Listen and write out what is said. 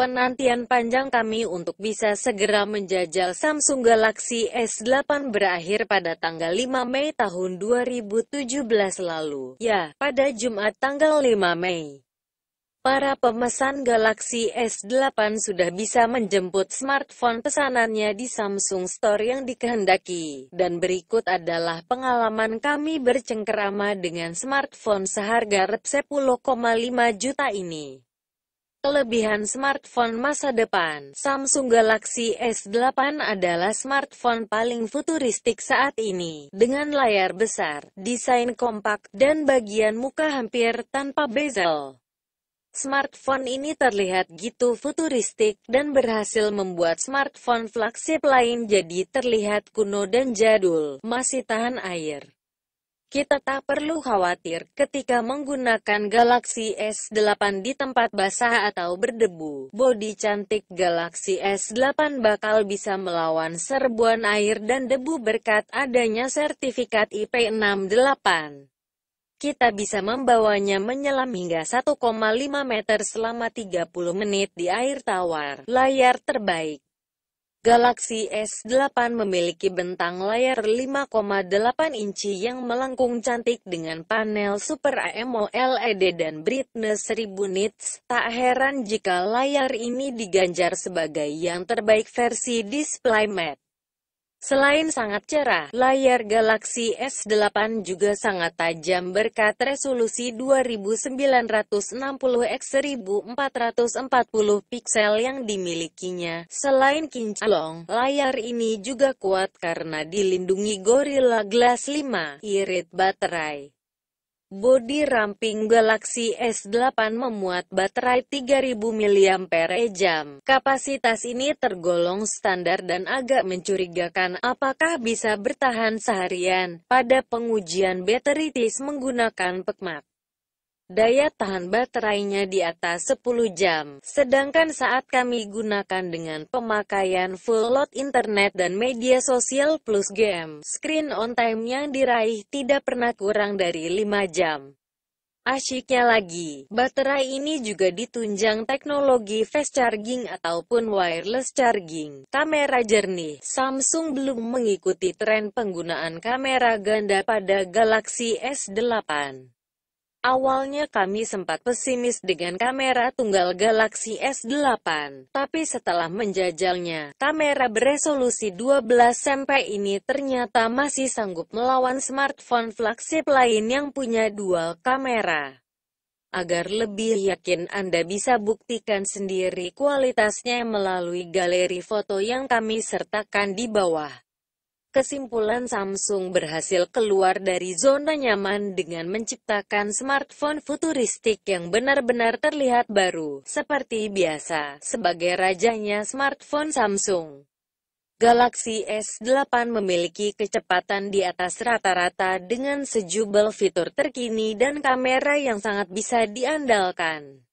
Penantian panjang kami untuk bisa segera menjajal Samsung Galaxy S8 berakhir pada tanggal 5 Mei tahun 2017 lalu. Ya, pada Jumat tanggal 5 Mei. Para pemesan Galaxy S8 sudah bisa menjemput smartphone pesanannya di Samsung Store yang dikehendaki. Dan berikut adalah pengalaman kami bercengkerama dengan smartphone seharga Rp10,5 juta ini. Kelebihan smartphone masa depan Samsung Galaxy S8 adalah smartphone paling futuristik saat ini, dengan layar besar, desain kompak, dan bagian muka hampir tanpa bezel. Smartphone ini terlihat gitu futuristik, dan berhasil membuat smartphone flagship lain jadi terlihat kuno dan jadul, masih tahan air kita tak perlu khawatir ketika menggunakan Galaxy S8 di tempat basah atau berdebu. Bodi cantik Galaxy S8 bakal bisa melawan serbuan air dan debu berkat adanya sertifikat IP68. Kita bisa membawanya menyelam hingga 1,5 meter selama 30 menit di air tawar. Layar terbaik Galaxy S8 memiliki bentang layar 5,8 inci yang melengkung cantik dengan panel Super AMOLED dan brightness 1000 nits. Tak heran jika layar ini diganjar sebagai yang terbaik versi DisplayMate. Selain sangat cerah, layar Galaxy S8 juga sangat tajam berkat resolusi 2960x1440 piksel yang dimilikinya. Selain kinclong, layar ini juga kuat karena dilindungi Gorilla Glass 5 irit baterai. Bodi ramping Galaxy S8 memuat baterai 3000 mAh. Kapasitas ini tergolong standar dan agak mencurigakan apakah bisa bertahan seharian. Pada pengujian battery test menggunakan PEKMAT, daya tahan baterainya di atas 10 jam. Sedangkan saat kami gunakan dengan pemakaian full load internet dan media sosial plus game, screen on time yang diraih tidak pernah kurang dari 5 jam. Asyiknya lagi, baterai ini juga ditunjang teknologi fast charging ataupun wireless charging. Kamera jernih, Samsung belum mengikuti tren penggunaan kamera ganda pada Galaxy S8. Awalnya kami sempat pesimis dengan kamera tunggal Galaxy S8, tapi setelah menjajalnya, kamera beresolusi 12 MP ini ternyata masih sanggup melawan smartphone flagship lain yang punya dual kamera. Agar lebih yakin Anda bisa buktikan sendiri kualitasnya melalui galeri foto yang kami sertakan di bawah. Kesimpulan Samsung berhasil keluar dari zona nyaman dengan menciptakan smartphone futuristik yang benar-benar terlihat baru, seperti biasa, sebagai rajanya smartphone Samsung. Galaxy S8 memiliki kecepatan di atas rata-rata dengan sejubel fitur terkini dan kamera yang sangat bisa diandalkan.